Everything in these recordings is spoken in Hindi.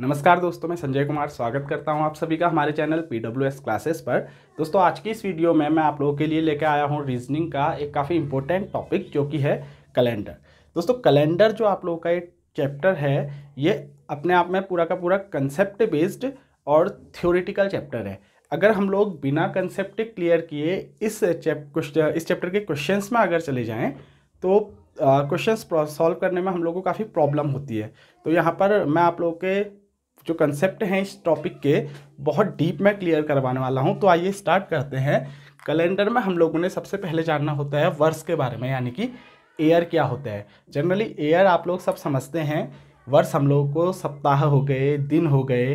नमस्कार दोस्तों मैं संजय कुमार स्वागत करता हूं आप सभी का हमारे channel P W S classes पर दोस्तों आज की इस वीडियो में मैं आप लोगों के लिए लेकर आया हूं रीजनिंग का एक काफ़ी इंपॉर्टेंट टॉपिक जो कि है कैलेंडर दोस्तों कैलेंडर जो आप लोगों का एक चैप्टर है ये अपने आप में पूरा का पूरा कंसेप्ट बेस्ड और थ्योरिटिकल चैप्टर है अगर हम लोग बिना कंसेप्ट क्लियर किए इस चैप इस चैप्टर के क्वेश्चन में अगर चले जाएँ तो क्वेश्चंस सॉल्व करने में हम लोगों को काफ़ी प्रॉब्लम होती है तो यहाँ पर मैं आप लोगों के जो कंसेप्ट हैं इस टॉपिक के बहुत डीप में क्लियर करवाने वाला हूँ तो आइए स्टार्ट करते हैं कैलेंडर में हम लोगों ने सबसे पहले जानना होता है वर्ष के बारे में यानी कि एयर क्या होता है जनरली एयर आप लोग सब समझते हैं वर्ष हम लोगों को सप्ताह हो गए दिन हो गए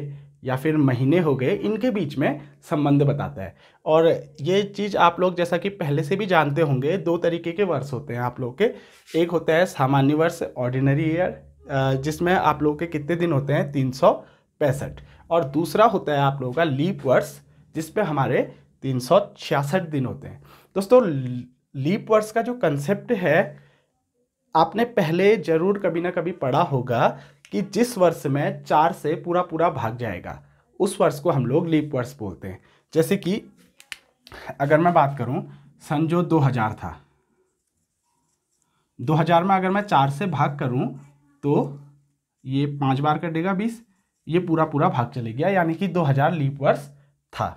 या फिर महीने हो गए इनके बीच में संबंध बताता है और ये चीज़ आप लोग जैसा कि पहले से भी जानते होंगे दो तरीके के वर्ष होते हैं आप लोग के एक होता है सामान्य वर्ष ऑर्डिनरी ईयर जिसमें आप लोग के कितने दिन होते हैं तीन सौ पैंसठ और दूसरा होता है आप लोगों का लीप वर्ष जिसपे हमारे तीन सौ छियासठ दिन होते हैं दोस्तों लीप वर्ष का जो कंसेप्ट है आपने पहले जरूर कभी ना कभी पढ़ा होगा कि जिस वर्ष में चार से पूरा पूरा भाग जाएगा उस वर्ष को हम लोग लीप वर्ष बोलते हैं जैसे कि अगर मैं बात करूं सन जो 2000 था 2000 में अगर मैं चार से भाग करूं तो ये पांच बार कटेगा बीस ये पूरा पूरा भाग चले गया यानी कि 2000 लीप वर्ष था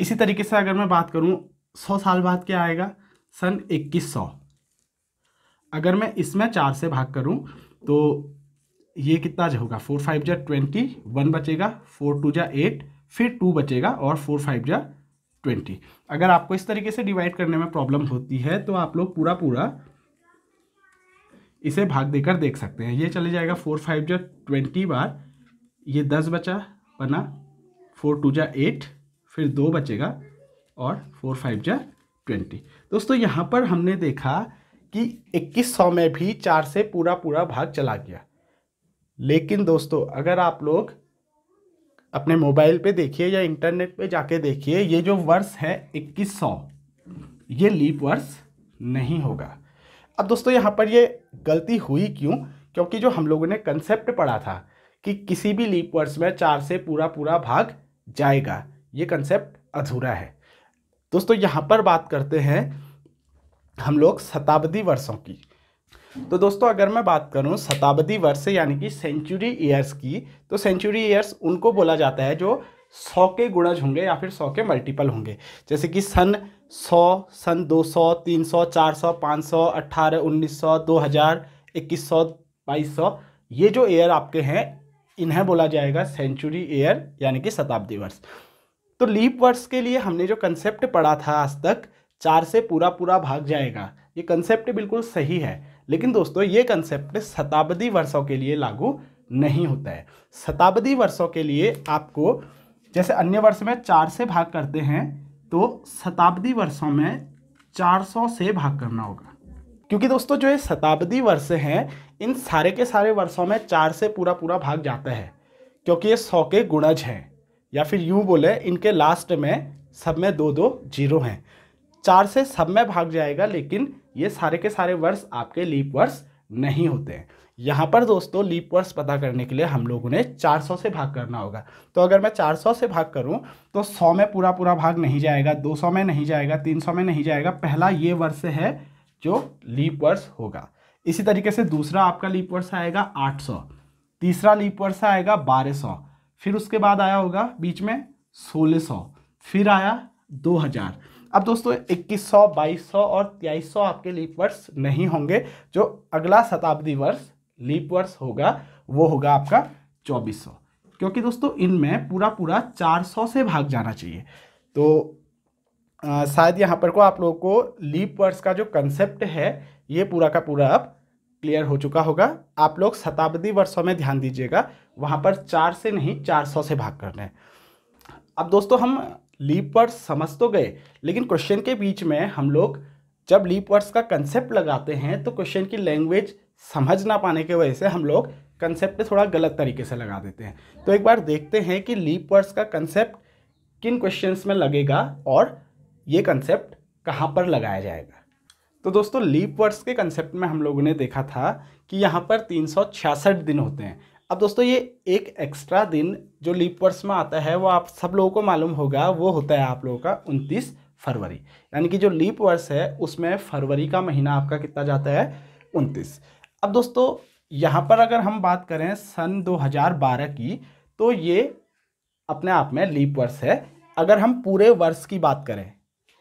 इसी तरीके से अगर मैं बात करूँ सौ साल बाद क्या आएगा सन 2100 अगर मैं इसमें चार से भाग करूँ तो ये कितना होगा फोर फाइव जा ट्वेंटी वन बचेगा फोर टू जै एट फिर टू बचेगा और फोर फाइव जा ट्वेंटी अगर आपको इस तरीके से डिवाइड करने में प्रॉब्लम होती है तो आप लोग पूरा पूरा इसे भाग देकर देख सकते हैं ये चले जाएगा फोर फाइव जै ट्वेंटी बार ये दस बचा बना फोर टू जा एट फिर दो बचेगा और फोर फाइव जा ट्वेंटी दोस्तों यहाँ पर हमने देखा कि इक्कीस सौ में भी चार से पूरा पूरा भाग चला गया लेकिन दोस्तों अगर आप लोग अपने मोबाइल पे देखिए या इंटरनेट पे जाके देखिए ये जो वर्ष है इक्कीस सौ ये लीप वर्ष नहीं होगा अब दोस्तों यहाँ पर ये गलती हुई क्यों क्योंकि जो हम लोगों ने कंसेप्ट पढ़ा था कि किसी भी लीप वर्ष में चार से पूरा पूरा भाग जाएगा ये कंसेप्ट अधूरा है दोस्तों यहाँ पर बात करते हैं हम लोग शताब्दी वर्षों की तो दोस्तों अगर मैं बात करूँ शताब्दी वर्ष यानी कि सेंचुरी ईयर्स की तो सेंचुरी ईयर्स उनको बोला जाता है जो सौ के गुणज होंगे या फिर सौ के मल्टीपल होंगे जैसे कि सन सौ सन दो सौ तीन सौ चार सौ पाँच सौ अट्ठारह उन्नीस सौ दो हज़ार इक्कीस सौ बाईस सौ ये जो ईयर आपके हैं इन्हें बोला जाएगा सेंचुरी ईयर यानी कि शताब्दी वर्ष तो लीप वर्ष के लिए हमने जो कंसेप्ट पढ़ा था आज तक चार से पूरा पूरा भाग जाएगा ये कंसेप्ट बिल्कुल सही है लेकिन दोस्तों ये कंसेप्ट शताब्दी वर्षों के लिए लागू नहीं होता है शताब्दी वर्षों के लिए आपको जैसे अन्य वर्ष में चार से भाग करते हैं तो शताब्दी वर्षों में चार सौ से भाग करना होगा क्योंकि दोस्तों जो ये शताब्दी वर्ष हैं इन सारे के सारे वर्षों में चार से पूरा पूरा भाग जाता है क्योंकि ये सौ के गुणज हैं या फिर यूँ बोले इनके लास्ट में सब में दो दो जीरो हैं चार से सब में भाग जाएगा लेकिन ये सारे के सारे वर्ष आपके लीप वर्ष नहीं होते हैं यहाँ पर दोस्तों लीप वर्ष पता करने के लिए हम लोगों ने 400 से भाग करना होगा तो अगर मैं 400 से भाग करूँ तो 100 में पूरा पूरा भाग नहीं जाएगा 200 में नहीं जाएगा 300 में नहीं जाएगा पहला ये वर्ष है जो लीप वर्ष होगा इसी तरीके से दूसरा आपका लीप वर्ष आएगा 800 तीसरा लीप वर्ष आएगा 1200 फिर उसके बाद आया होगा बीच में 1600 फिर आया 2000 अब दोस्तों 2100, 2200 और 2300 आपके लीप वर्ष नहीं होंगे जो अगला शताब्दी वर्ष लीप वर्ष होगा वो होगा आपका 2400 क्योंकि दोस्तों इनमें पूरा पूरा 400 से भाग जाना चाहिए तो शायद यहाँ पर को आप लोगों को लीप वर्ड्स का जो कंसेप्ट है ये पूरा का पूरा अब क्लियर हो चुका होगा आप लोग शताब्दी वर्षों में ध्यान दीजिएगा वहाँ पर चार से नहीं चार सौ से भाग करना है अब दोस्तों हम लीप वर्ड्स समझ तो गए लेकिन क्वेश्चन के बीच में हम लोग जब लीप वर्ड्स का कंसेप्ट लगाते हैं तो क्वेश्चन की लैंग्वेज समझ ना पाने की वजह से हम लोग कंसेप्ट थोड़ा गलत तरीके से लगा देते हैं तो एक बार देखते हैं कि लीप वर्ड्स का कंसेप्ट किन क्वेश्चंस में लगेगा और ये कंसेप्ट कहाँ पर लगाया जाएगा तो दोस्तों लीप वर्ष के कंसेप्ट में हम लोगों ने देखा था कि यहाँ पर तीन दिन होते हैं अब दोस्तों ये एक एक्स्ट्रा दिन जो लीप वर्ष में आता है वो आप सब लोगों को मालूम होगा वो होता है आप लोगों का उनतीस फरवरी यानी कि जो लीप वर्ष है उसमें फरवरी का महीना आपका कितना जाता है उनतीस अब दोस्तों यहाँ पर अगर हम बात करें सन 2012 की तो ये अपने आप में लीप वर्ष है अगर हम पूरे वर्ष की बात करें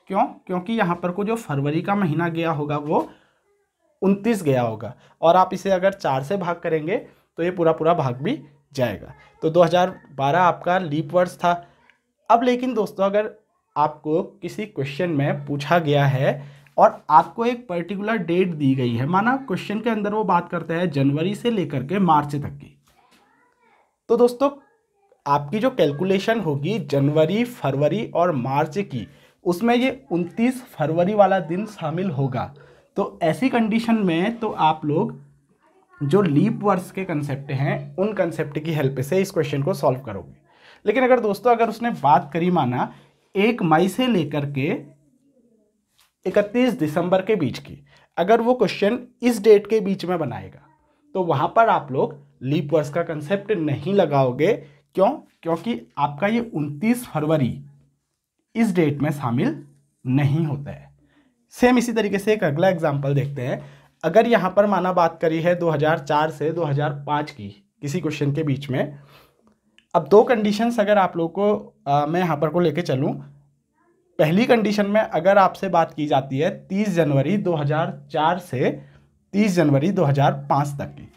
क्यों क्योंकि यहाँ पर को जो फरवरी का महीना गया होगा वो उनतीस गया होगा और आप इसे अगर चार से भाग करेंगे तो ये पूरा पूरा भाग भी जाएगा तो 2012 आपका लीप वर्ष था अब लेकिन दोस्तों अगर आपको किसी क्वेश्चन में पूछा गया है और आपको एक पर्टिकुलर डेट दी गई है माना क्वेश्चन के अंदर वो बात करते हैं जनवरी से लेकर के मार्च तक की तो दोस्तों आपकी जो कैलकुलेशन होगी जनवरी फरवरी और मार्च की उसमें ये 29 फरवरी वाला दिन शामिल होगा तो ऐसी कंडीशन में तो आप लोग जो लीप वर्स के कंसेप्ट हैं उन कंसेप्ट की हेल्प से इस क्वेश्चन को सॉल्व करोगे लेकिन अगर दोस्तों अगर उसने बात करी माना एक मई से लेकर के इकतीस दिसंबर के बीच की अगर वो क्वेश्चन इस डेट के बीच में बनाएगा तो वहाँ पर आप लोग लीप वर्स का कंसेप्ट नहीं लगाओगे क्यों क्योंकि आपका ये 29 फरवरी इस डेट में शामिल नहीं होता है सेम इसी तरीके से एक अगला एग्जाम्पल देखते हैं अगर यहाँ पर माना बात करी है 2004 से 2005 की किसी क्वेश्चन के बीच में अब दो कंडीशंस अगर आप लोग को आ, मैं यहाँ पर को लेके चलूँ पहली कंडीशन में अगर आपसे बात की जाती है 30 जनवरी 2004 से 30 जनवरी 2005 तक की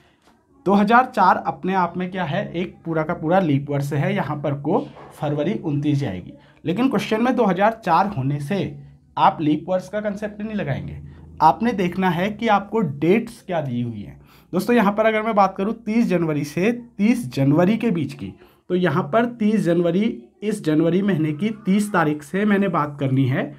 2004 अपने आप में क्या है एक पूरा का पूरा लीप वर्ष है यहाँ पर को फरवरी उनतीस जाएगी लेकिन क्वेश्चन में 2004 होने से आप लीप वर्ष का कंसेप्ट नहीं लगाएंगे आपने देखना है कि आपको डेट्स क्या दी हुई हैं दोस्तों यहाँ पर अगर मैं बात करूँ तीस जनवरी से तीस जनवरी के बीच की तो यहाँ पर तीस जनवरी इस जनवरी महीने की तीस तारीख से मैंने बात करनी है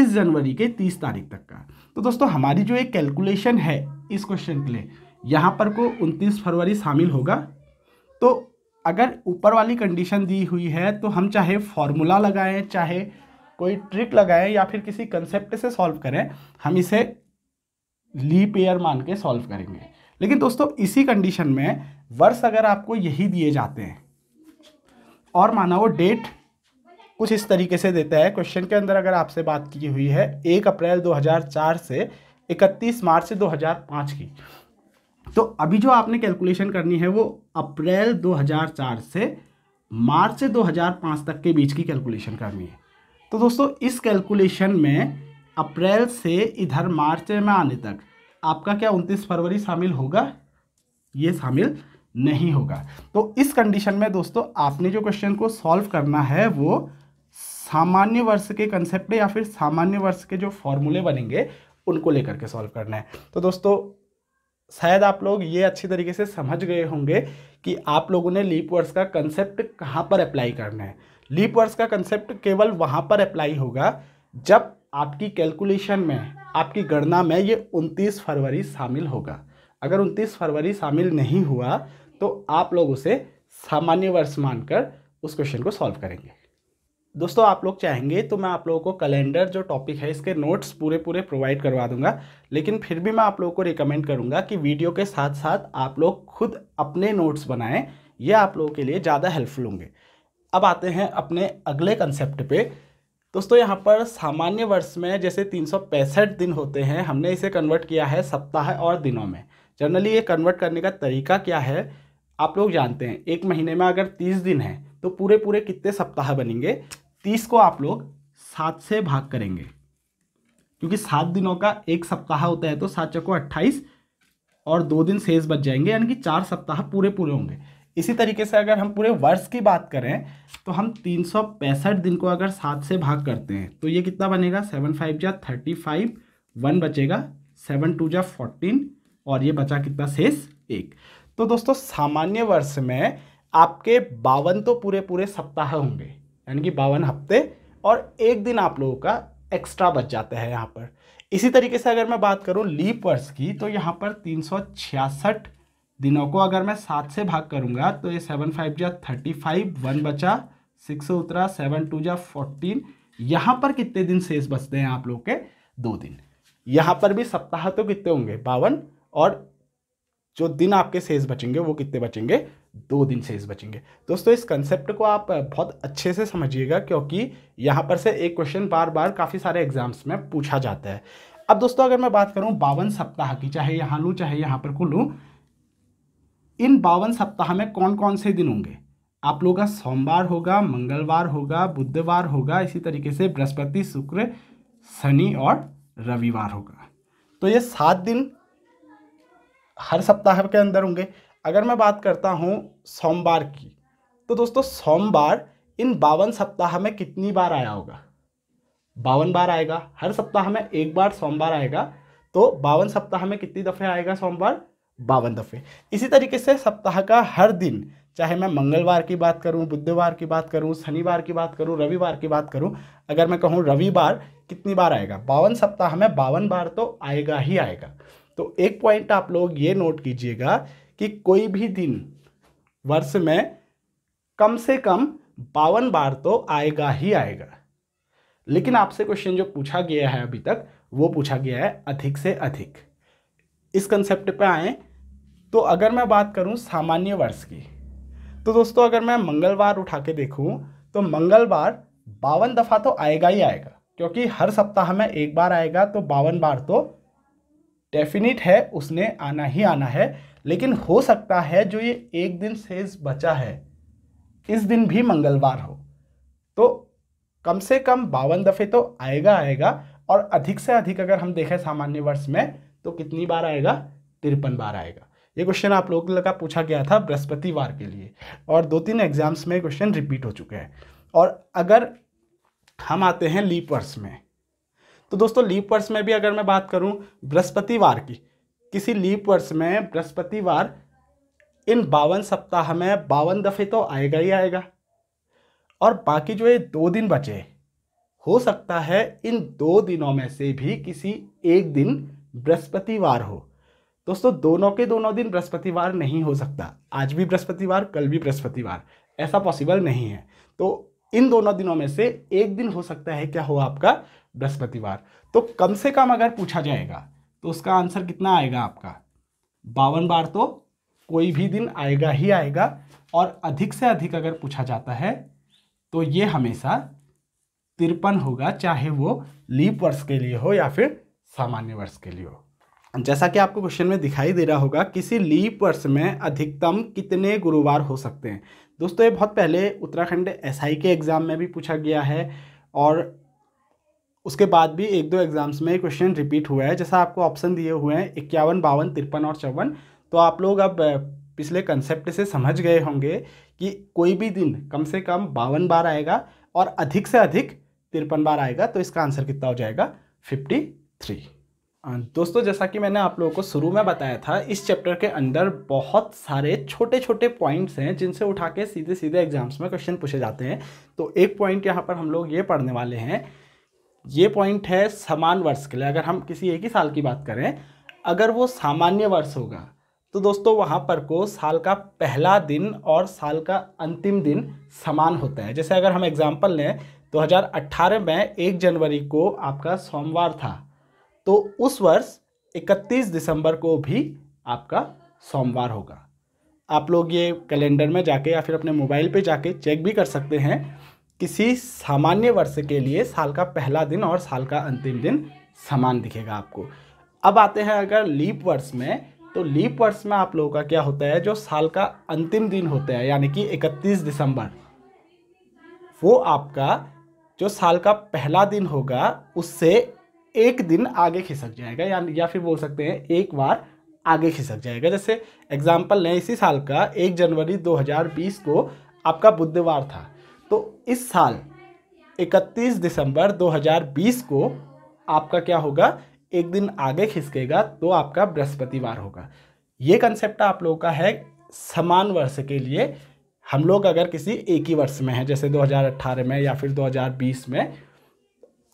इस जनवरी के तीस तारीख तक का तो दोस्तों हमारी जो एक कैलकुलेशन है इस क्वेश्चन के लिए यहाँ पर को उनतीस फरवरी शामिल होगा तो अगर ऊपर वाली कंडीशन दी हुई है तो हम चाहे फॉर्मूला लगाएं चाहे कोई ट्रिक लगाएं या फिर किसी कंसेप्ट से सॉल्व करें हम इसे लीप एयर मान के सॉल्व करेंगे लेकिन दोस्तों इसी कंडीशन में वर्ष अगर आपको यही दिए जाते हैं और माना वो डेट कुछ इस तरीके से देता है क्वेश्चन के अंदर अगर आपसे बात की हुई है एक अप्रैल 2004 से 31 मार्च 2005 की तो अभी जो आपने कैलकुलेशन करनी है वो अप्रैल 2004 से मार्च 2005 तक के बीच की कैलकुलेशन करनी है तो दोस्तों इस कैलकुलेशन में अप्रैल से इधर मार्च में आने तक आपका क्या उनतीस फरवरी शामिल होगा ये शामिल नहीं होगा तो इस कंडीशन में दोस्तों आपने जो क्वेश्चन को सॉल्व करना है वो सामान्य वर्ष के कंसेप्ट या फिर सामान्य वर्ष के जो फॉर्मूले बनेंगे उनको लेकर के सॉल्व करना है तो दोस्तों शायद आप लोग ये अच्छी तरीके से समझ गए होंगे कि आप लोगों ने लीप वर्स का कंसेप्ट कहाँ पर अप्लाई करना है लीप वर्स का कंसेप्ट केवल वहाँ पर अप्लाई होगा जब आपकी कैलकुलेशन में आपकी गणना में ये 29 फरवरी शामिल होगा अगर 29 फरवरी शामिल नहीं हुआ तो आप लोग उसे सामान्य वर्ष मानकर उस क्वेश्चन को सॉल्व करेंगे दोस्तों आप लोग चाहेंगे तो मैं आप लोगों को कैलेंडर जो टॉपिक है इसके नोट्स पूरे पूरे प्रोवाइड करवा दूंगा लेकिन फिर भी मैं आप लोगों को रिकमेंड करूंगा कि वीडियो के साथ साथ आप लोग खुद अपने नोट्स बनाएं ये आप लोगों के लिए ज़्यादा हेल्पफुल होंगे अब आते हैं अपने अगले कंसेप्ट पे दोस्तों यहाँ पर सामान्य वर्ष में जैसे तीन दिन होते हैं हमने इसे कन्वर्ट किया है सप्ताह और दिनों में जनरली ये कन्वर्ट करने का तरीका क्या है आप लोग जानते हैं एक महीने में अगर तीस दिन है तो पूरे पूरे कितने सप्ताह बनेंगे तीस को आप लोग सात से भाग करेंगे क्योंकि सात दिनों का एक सप्ताह होता है तो सात चको अट्ठाईस और दो दिन शेष बच जाएंगे यानी कि चार सप्ताह पूरे पूरे होंगे इसी तरीके से अगर हम पूरे वर्ष की बात करें तो हम तीन सौ पैंसठ दिन को अगर सात से भाग करते हैं तो ये कितना बनेगा सेवन फाइव जा थर्टी फाइव वन बचेगा सेवन टू जा फोर्टीन और ये बचा कितना शेष एक तो दोस्तों सामान्य वर्ष में आपके बावन तो पूरे पूरे सप्ताह होंगे यानी कि बावन हफ्ते और एक दिन आप लोगों का एक्स्ट्रा बच जाता है यहाँ पर इसी तरीके से अगर मैं बात करूँ लीप वर्ष की तो यहाँ पर तीन दिनों को अगर मैं सात से भाग करूँगा तो ये सेवन फाइव जा थर्टी फाइव वन बचा सिक्स उतरा सेवन टू जा फोर्टीन यहाँ पर कितने दिन शेष बचते हैं आप लोग के दो दिन यहाँ पर भी सप्ताह तो कितने होंगे बावन और जो दिन आपके शेष बचेंगे वो कितने बचेंगे दो दिन शेष बचेंगे दोस्तों इस कंसेप्ट को आप बहुत अच्छे से समझिएगा क्योंकि यहाँ पर से एक क्वेश्चन बार बार काफ़ी सारे एग्जाम्स में पूछा जाता है अब दोस्तों अगर मैं बात करूँ बावन सप्ताह की चाहे यहाँ लूँ चाहे यहाँ पर को लूँ इन बावन सप्ताह में कौन कौन से दिन होंगे आप लोगों का सोमवार होगा मंगलवार होगा बुधवार होगा इसी तरीके से बृहस्पति शुक्र शनि और रविवार होगा तो ये सात दिन हर सप्ताह के अंदर होंगे अगर मैं बात करता हूँ सोमवार की तो दोस्तों सोमवार इन बावन सप्ताह में कितनी बार आया होगा बावन बार आएगा हर सप्ताह में एक बार सोमवार आएगा तो बावन सप्ताह में कितनी दफ़े आएगा सोमवार बावन दफ़े इसी तरीके से सप्ताह का हर दिन चाहे मैं मंगलवार की बात करूं बुधवार की बात करूं शनिवार की बात करूं रविवार की बात करूं अगर मैं कहूं रविवार कितनी बार आएगा बावन सप्ताह में बावन बार तो आएगा ही आएगा तो एक पॉइंट आप लोग ये नोट कीजिएगा कि कोई भी दिन वर्ष में कम से कम बावन बार तो आएगा ही आएगा लेकिन आपसे क्वेश्चन जो पूछा गया है अभी तक वो पूछा गया है अधिक से अधिक इस कंसेप्ट पे आए तो अगर मैं बात करूं सामान्य वर्ष की तो दोस्तों अगर मैं मंगलवार उठा के देखूँ तो मंगलवार बावन दफ़ा तो आएगा ही आएगा क्योंकि हर सप्ताह में एक बार आएगा तो बावन बार तो डेफिनेट है उसने आना ही आना है लेकिन हो सकता है जो ये एक दिन शेष बचा है इस दिन भी मंगलवार हो तो कम से कम बावन दफ़े तो आएगा आएगा और अधिक से अधिक अगर हम देखें सामान्य वर्ष में तो कितनी बार आएगा तिरपन बार आएगा ये क्वेश्चन आप लोगों का पूछा गया था बृहस्पतिवार के लिए और दो तीन एग्जाम्स में क्वेश्चन रिपीट हो चुके हैं और अगर हम आते हैं लीप वर्ष में तो दोस्तों लीप वर्ष में भी अगर मैं बात करूं बृहस्पतिवार की किसी लीप वर्ष में बृहस्पतिवार इन बावन सप्ताह में बावन दफ़े तो आएगा ही आएगा और बाकी जो ये दो दिन बचे हो सकता है इन दो दिनों में से भी किसी एक दिन बृहस्पतिवार हो दोस्तों दोनों के दोनों दिन बृहस्पतिवार नहीं हो सकता आज भी बृहस्पतिवार कल भी बृहस्पतिवार ऐसा पॉसिबल नहीं है तो इन दोनों दिनों में से एक दिन हो सकता है क्या हो आपका बृहस्पतिवार तो कम से कम अगर पूछा जाएगा तो उसका आंसर कितना आएगा आपका बावन बार तो कोई भी दिन आएगा ही आएगा और अधिक से अधिक अगर पूछा जाता है तो ये हमेशा तिरपन होगा चाहे वो लीप वर्ष के लिए हो या फिर सामान्य वर्ष के लिए हो जैसा कि आपको क्वेश्चन में दिखाई दे रहा होगा किसी लीप वर्ष में अधिकतम कितने गुरुवार हो सकते हैं दोस्तों ये बहुत पहले उत्तराखंड एसआई के एग्ज़ाम में भी पूछा गया है और उसके बाद भी एक दो एग्ज़ाम्स में क्वेश्चन रिपीट हुआ है जैसा आपको ऑप्शन दिए हुए हैं इक्यावन बावन तिरपन और चौवन तो आप लोग अब पिछले कंसेप्ट से समझ गए होंगे कि कोई भी दिन कम से कम बावन बार आएगा और अधिक से अधिक तिरपन बार आएगा तो इसका आंसर कितना हो जाएगा फिफ्टी थ्री हाँ, दोस्तों जैसा कि मैंने आप लोगों को शुरू में बताया था इस चैप्टर के अंदर बहुत सारे छोटे छोटे पॉइंट्स हैं जिनसे उठा के सीधे सीधे एग्जाम्स में क्वेश्चन पूछे जाते हैं तो एक पॉइंट यहाँ पर हम लोग ये पढ़ने वाले हैं ये पॉइंट है समान वर्ष के लिए अगर हम किसी एक ही साल की बात करें अगर वो सामान्य वर्ष होगा तो दोस्तों वहाँ पर को साल का पहला दिन और साल का अंतिम दिन समान होता है जैसे अगर हम एग्जाम्पल लें 2018 में एक जनवरी को आपका सोमवार था तो उस वर्ष 31 दिसंबर को भी आपका सोमवार होगा आप लोग ये कैलेंडर में जाके या फिर अपने मोबाइल पे जाके चेक भी कर सकते हैं किसी सामान्य वर्ष के लिए साल का पहला दिन और साल का अंतिम दिन समान दिखेगा आपको अब आते हैं अगर लीप वर्ष में तो लीप वर्ष में आप लोगों का क्या होता है जो साल का अंतिम दिन होता है यानी कि 31 दिसंबर वो आपका जो साल का पहला दिन होगा उससे एक दिन आगे खिसक जाएगा या या फिर बोल सकते हैं एक बार आगे खिसक जाएगा जैसे एग्जाम्पल लें इसी साल का एक जनवरी 2020 को आपका बुधवार था तो इस साल 31 दिसंबर 2020 को आपका क्या होगा एक दिन आगे खिसकेगा तो आपका बृहस्पतिवार होगा ये कंसेप्ट आप लोगों का है समान वर्ष के लिए हम लोग अगर किसी एक ही वर्ष में हैं जैसे 2018 में या फिर 2020 में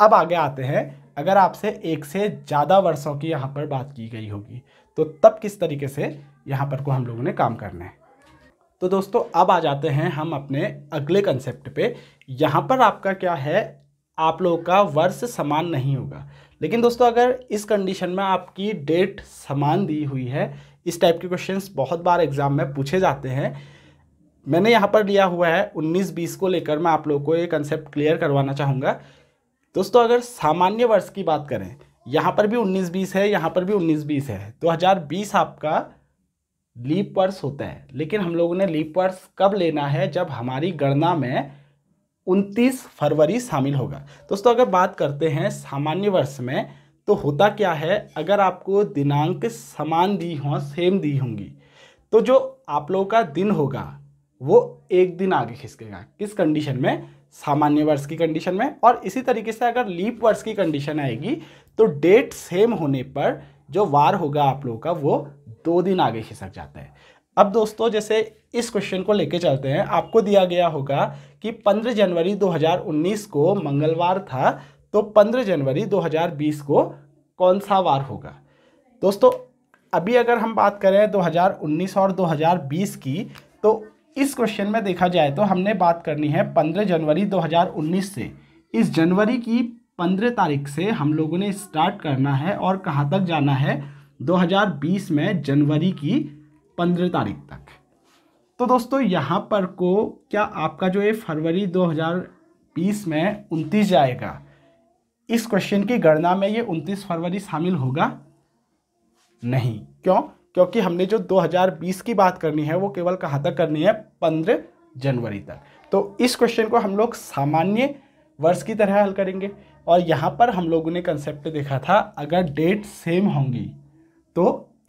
अब आगे आते हैं अगर आपसे एक से ज़्यादा वर्षों की यहाँ पर बात की गई होगी तो तब किस तरीके से यहाँ पर को हम लोगों ने काम करना है तो दोस्तों अब आ जाते हैं हम अपने अगले कंसेप्ट पे यहाँ पर आपका क्या है आप लोगों का वर्ष समान नहीं होगा लेकिन दोस्तों अगर इस कंडीशन में आपकी डेट समान दी हुई है इस टाइप के क्वेश्चंस बहुत बार एग्ज़ाम में पूछे जाते हैं मैंने यहाँ पर लिया हुआ है 19-20 को लेकर मैं आप लोगों को ये कंसेप्ट क्लियर करवाना चाहूँगा दोस्तों अगर सामान्य वर्ष की बात करें यहाँ पर भी उन्नीस बीस है यहाँ पर भी उन्नीस बीस है तो दो हज़ार बीस आपका लीप वर्ष होता है लेकिन हम लोगों ने लीप वर्ष कब लेना है जब हमारी गणना में उनतीस फरवरी शामिल होगा दोस्तों अगर बात करते हैं सामान्य वर्ष में तो होता क्या है अगर आपको दिनांक समान दी हों सेम दी होंगी तो जो आप लोगों का दिन होगा वो एक दिन आगे खिसकेगा किस कंडीशन में सामान्य वर्ष की कंडीशन में और इसी तरीके से अगर लीप वर्ष की कंडीशन आएगी तो डेट सेम होने पर जो वार होगा आप लोगों का वो दो दिन आगे खिसक जाता है अब दोस्तों जैसे इस क्वेश्चन को लेके चलते हैं आपको दिया गया होगा कि 15 जनवरी 2019 को मंगलवार था तो 15 जनवरी 2020 को कौन सा वार होगा दोस्तों अभी अगर हम बात करें 2019 और 2020 की तो इस क्वेश्चन में देखा जाए तो हमने बात करनी है 15 जनवरी 2019 से इस जनवरी की 15 तारीख से हम लोगों ने स्टार्ट करना है और कहाँ तक जाना है 2020 में जनवरी की 15 तारीख तक तो दोस्तों यहाँ पर को क्या आपका जो ये फरवरी 2020 में उनतीस जाएगा इस क्वेश्चन की गणना में ये उनतीस फरवरी शामिल होगा नहीं क्यों क्योंकि हमने जो 2020 की बात करनी है वो केवल कहाँ तक करनी है 15 जनवरी तक तो इस क्वेश्चन को हम लोग सामान्य वर्ष की तरह हल करेंगे और यहाँ पर हम लोगों ने कंसेप्ट देखा था अगर डेट सेम होंगी तो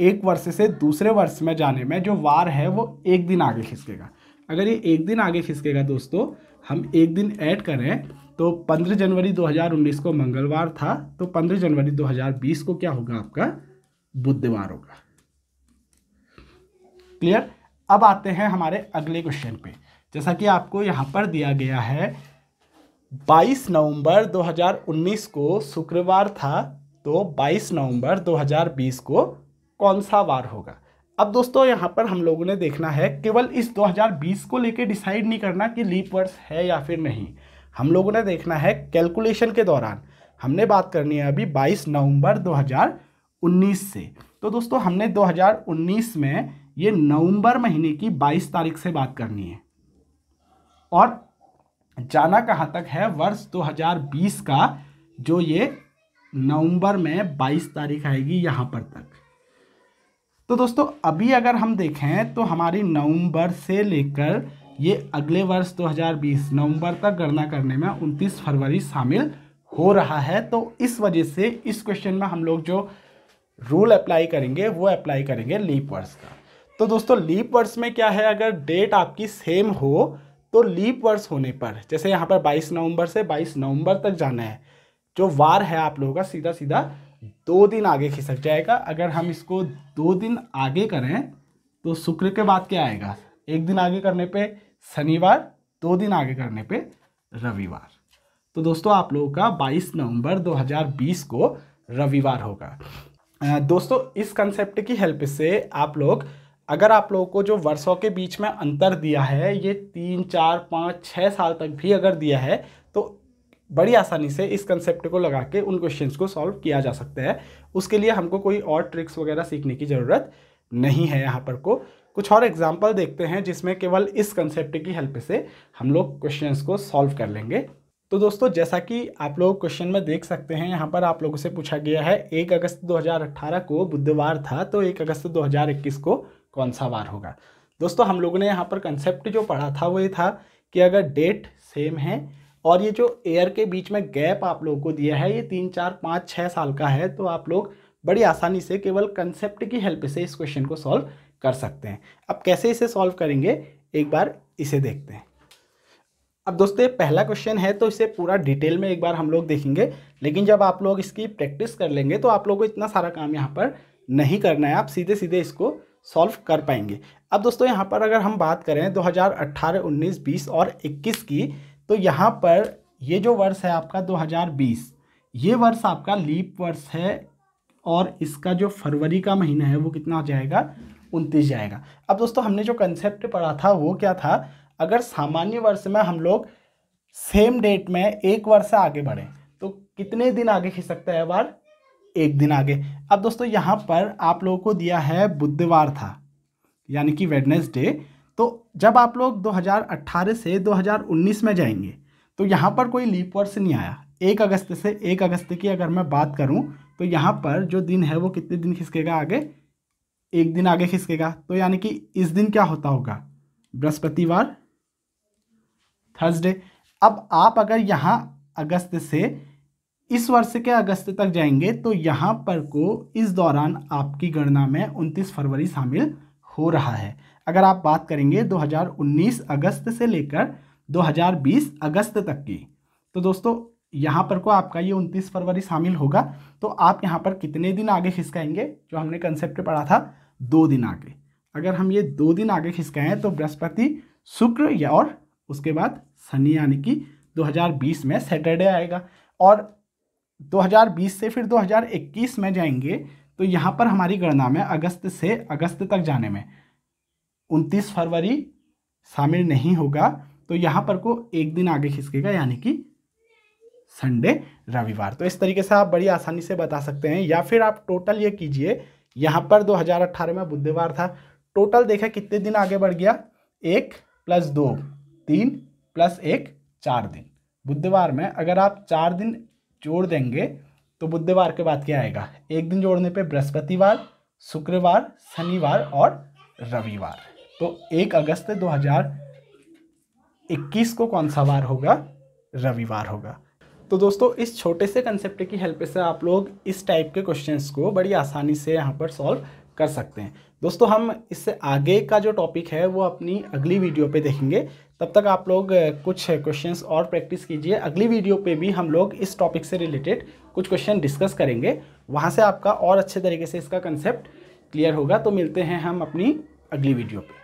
एक वर्ष से दूसरे वर्ष में जाने में जो वार है वो एक दिन आगे खिसकेगा अगर ये एक दिन आगे खिसकेगा दोस्तों हम एक दिन ऐड करें तो 15 जनवरी 2019 को मंगलवार था तो 15 जनवरी 2020 को क्या होगा आपका बुधवार होगा क्लियर अब आते हैं हमारे अगले क्वेश्चन पे जैसा कि आपको यहाँ पर दिया गया है 22 नवंबर 2019 को शुक्रवार था तो 22 नवंबर 2020 को कौन सा वार होगा अब दोस्तों यहाँ पर हम लोगों ने देखना है केवल इस 2020 को लेके डिसाइड नहीं करना कि लीप वर्ष है या फिर नहीं हम लोगों ने देखना है कैलकुलेशन के दौरान हमने बात करनी है अभी 22 नवंबर 2019 से तो दोस्तों हमने 2019 में ये नवंबर महीने की 22 तारीख से बात करनी है और जाना कहाँ तक है वर्ष 2020 का जो ये नवंबर में 22 तारीख आएगी यहाँ पर तक तो दोस्तों अभी अगर हम देखें तो हमारी नवंबर से लेकर ये अगले वर्ष 2020 नवंबर तक गणना करने में 29 फरवरी शामिल हो रहा है तो इस वजह से इस क्वेश्चन में हम लोग जो रूल अप्लाई करेंगे वो अप्लाई करेंगे लीप वर्ष का तो दोस्तों लीप वर्ष में क्या है अगर डेट आपकी सेम हो तो लीप वर्ष होने पर जैसे यहाँ पर 22 नवंबर से 22 नवंबर तक जाना है जो वार है आप लोगों का सीधा सीधा दो दिन आगे खिसक जाएगा अगर हम इसको दो दिन आगे करें तो शुक्र के बाद क्या आएगा एक दिन आगे करने पे शनिवार दो दिन आगे करने पे रविवार तो दोस्तों आप लोगों का 22 नवंबर 2020 को रविवार होगा दोस्तों इस कंसेप्ट की हेल्प से आप लोग अगर आप लोगों को जो वर्षों के बीच में अंतर दिया है ये तीन चार पाँच छः साल तक भी अगर दिया है तो बड़ी आसानी से इस कंसेप्ट को लगा के उन क्वेश्चन को सॉल्व किया जा सकता है उसके लिए हमको कोई और ट्रिक्स वगैरह सीखने की ज़रूरत नहीं है यहाँ पर को कुछ और एग्जाम्पल देखते हैं जिसमें केवल इस कंसेप्ट की हेल्प से हम लोग क्वेश्चन को सॉल्व कर लेंगे तो दोस्तों जैसा कि आप लोग क्वेश्चन में देख सकते हैं यहाँ पर आप लोगों से पूछा गया है एक अगस्त 2018 को बुधवार था तो एक अगस्त 2021 को कौन सा वार होगा दोस्तों हम लोगों ने यहाँ पर कंसेप्ट जो पढ़ा था वो ये था कि अगर डेट सेम है और ये जो एयर के बीच में गैप आप लोगों को दिया है ये तीन चार पाँच छः साल का है तो आप लोग बड़ी आसानी से केवल कंसेप्ट की हेल्प से इस क्वेश्चन को सॉल्व कर सकते हैं अब कैसे इसे सॉल्व करेंगे एक बार इसे देखते हैं अब दोस्तों पहला क्वेश्चन है तो इसे पूरा डिटेल में एक बार हम लोग देखेंगे लेकिन जब आप लोग इसकी प्रैक्टिस कर लेंगे तो आप लोग को इतना सारा काम यहाँ पर नहीं करना है आप सीधे सीधे इसको सॉल्व कर पाएंगे अब दोस्तों यहाँ पर अगर हम बात करें 2018, 19, 20 और 21 की तो यहाँ पर ये जो वर्ष है आपका 2020 ये वर्ष आपका लीप वर्ष है और इसका जो फरवरी का महीना है वो कितना जाएगा उनतीस जाएगा अब दोस्तों हमने जो कंसेप्ट पढ़ा था वो क्या था अगर सामान्य वर्ष में हम लोग सेम डेट में एक वर्ष आगे बढ़ें तो कितने दिन आगे खींच सकता है बार एक दिन आगे अब दोस्तों यहाँ पर आप लोगों को दिया है बुधवार था यानी कि वेडनेसडे तो जब आप लोग 2018 से 2019 में जाएंगे तो यहाँ पर कोई लीप वर्ष नहीं आया एक अगस्त से एक अगस्त की अगर मैं बात करूँ तो यहाँ पर जो दिन है वो कितने दिन खिसकेगा आगे एक दिन आगे खिसकेगा तो यानी कि इस दिन क्या होता होगा बृहस्पतिवार थर्सडे अब आप अगर यहाँ अगस्त से इस वर्ष के अगस्त तक जाएंगे तो यहाँ पर को इस दौरान आपकी गणना में उनतीस फरवरी शामिल हो रहा है अगर आप बात करेंगे 2019 अगस्त से लेकर 2020 अगस्त तक की तो दोस्तों यहाँ पर को आपका ये 29 फरवरी शामिल होगा तो आप यहाँ पर कितने दिन आगे खिसकाएंगे जो हमने कंसेप्ट पढ़ा था दो दिन आगे अगर हम ये दो दिन आगे खिसकाएं तो बृहस्पति शुक्र या और उसके बाद शनि यानी कि 2020 में सैटरडे आएगा और 2020 से फिर 2021 में जाएंगे तो यहाँ पर हमारी गणना में अगस्त से अगस्त तक जाने में 29 फरवरी शामिल नहीं होगा तो यहाँ पर को एक दिन आगे खिसकेगा यानी कि संडे रविवार तो इस तरीके से आप बड़ी आसानी से बता सकते हैं या फिर आप टोटल ये कीजिए यहाँ पर 2018 में बुधवार था टोटल देखा कितने दिन आगे बढ़ गया एक प्लस दो तीन प्लस एक चार दिन बुधवार में अगर आप चार दिन जोड़ देंगे तो बुधवार के बाद क्या आएगा एक दिन जोड़ने पे बृहस्पतिवार शुक्रवार शनिवार और रविवार तो एक अगस्त 2021 को कौन सा वार होगा रविवार होगा तो दोस्तों इस छोटे से कंसेप्ट की हेल्प से आप लोग इस टाइप के क्वेश्चंस को बड़ी आसानी से यहाँ पर सॉल्व कर सकते हैं दोस्तों हम इससे आगे का जो टॉपिक है वो अपनी अगली वीडियो पे देखेंगे तब तक आप लोग कुछ क्वेश्चंस और प्रैक्टिस कीजिए अगली वीडियो पे भी हम लोग इस टॉपिक से रिलेटेड कुछ क्वेश्चन डिस्कस करेंगे वहाँ से आपका और अच्छे तरीके से इसका कंसेप्ट क्लियर होगा तो मिलते हैं हम अपनी अगली वीडियो पर